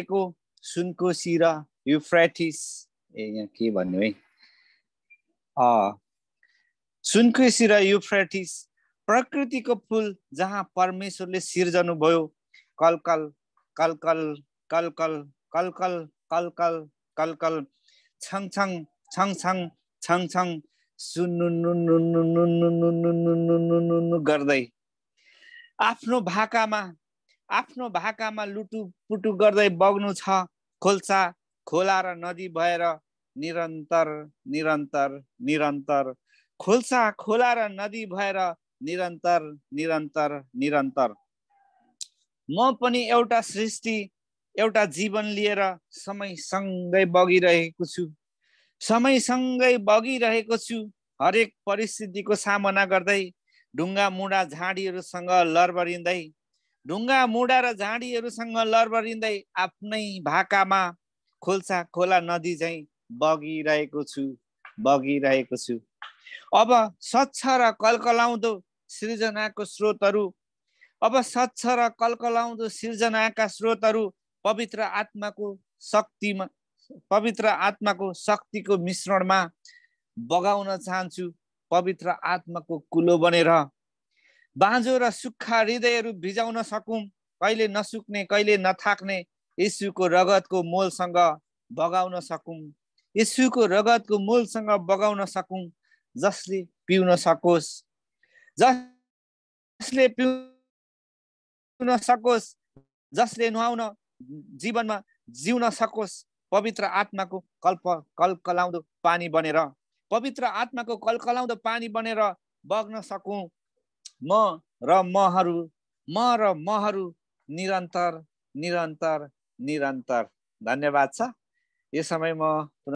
को सुनकोसी र युफ्रेटिस ए यहाँ के भन्यो है सुनकोसी र युफ्रेटिस प्रकृतिको फुल जहाँ परमेश्वरले सिर्जनु भयो कलकल कलकल कलकल कलकल कलकल कलकल छङ छङ छङ छङ छङ छङ सुन्नु गर्दै आफ्नो भाकामा आफ्नो भाकामा पुटु गर्दै बग्नु छ खोल्सा खोला र नदी भएर निरन्तर निरन्तर निरन्तर खोल्सा खोला र नदी भएर निरन्तर निरन्तर निरन्तर म पनि एउटा सृष्टि एउटा जीवन लिएर समयसँगै बगिरहेको छु समयसँगै बगिरहेको छु हरेक परिस्थितिको सामना गर्दै ढुङ्गा मुढा झाँडीहरूसँग लरबरिँदै ढुङ्गा मुडा र झाँडीहरूसँग लरबरिँदै आफ्नै भाकामा खोल्सा खोला नदी चाहिँ बगिरहेको छु बगिरहेको छु अब स्वच्छ र कलकलाउँदो सृजनाको स्रोतहरू अब स्वच्छ र कलकलाउँदो सृजनाका स्रोतहरू पवित्र आत्माको शक्तिमा पवित्र आत्माको शक्तिको मिश्रणमा बगाउन चाहन्छु पवित्र आत्माको कुलो बनेर बाँझो र सुक्खा हृदयहरू भिजाउन सकौँ कहिले नसुक्ने कहिले नथाक्ने यसुको रगतको मोलसँग बगाउन सकौँ यसुको रगतको मोलसँग बगाउन सकौँ जसले पिउन सकोस् जसले पिउन सकोस् जसले नुहाउन जीवनमा जिउन सकोस् पवित्र आत्माको कल्प कलकलाउँदो पानी बनेर पवित्र आत्माको कलकलाउँदो पानी बनेर बग्न सकौँ म र महरू म र महरू निरन्तर निरन्तर निरन्तर धन्यवाद छ यो समय म